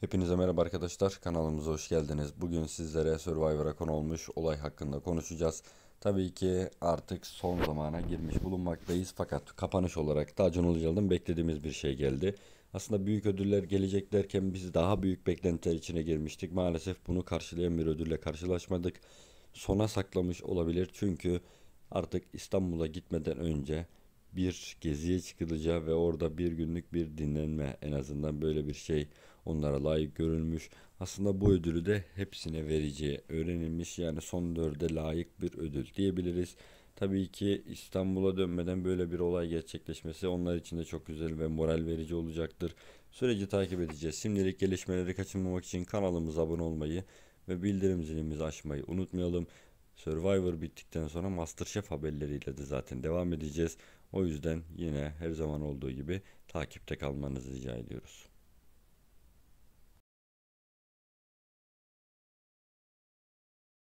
Hepinize merhaba arkadaşlar kanalımıza hoş geldiniz. Bugün sizlere Survivor'a konu olmuş olay hakkında konuşacağız. Tabii ki artık son zamana girmiş bulunmaktayız fakat kapanış olarak da Acun Ilıcalı'dan beklediğimiz bir şey geldi. Aslında büyük ödüller gelecek derken biz daha büyük beklentiler içine girmiştik. Maalesef bunu karşılayan bir ödülle karşılaşmadık. Sona saklamış olabilir çünkü artık İstanbul'a gitmeden önce bir geziye çıkılacağı ve orada bir günlük bir dinlenme en azından böyle bir şey onlara layık görülmüş. Aslında bu ödülü de hepsine vereceği öğrenilmiş yani son dörde layık bir ödül diyebiliriz. Tabii ki İstanbul'a dönmeden böyle bir olay gerçekleşmesi onlar için de çok güzel ve moral verici olacaktır. Süreci takip edeceğiz. Şimdilik gelişmeleri kaçırmamak için kanalımıza abone olmayı ve bildirim zilimizi açmayı unutmayalım. Survivor bittikten sonra Masterchef haberleriyle de zaten devam edeceğiz. O yüzden yine her zaman olduğu gibi takipte kalmanızı rica ediyoruz.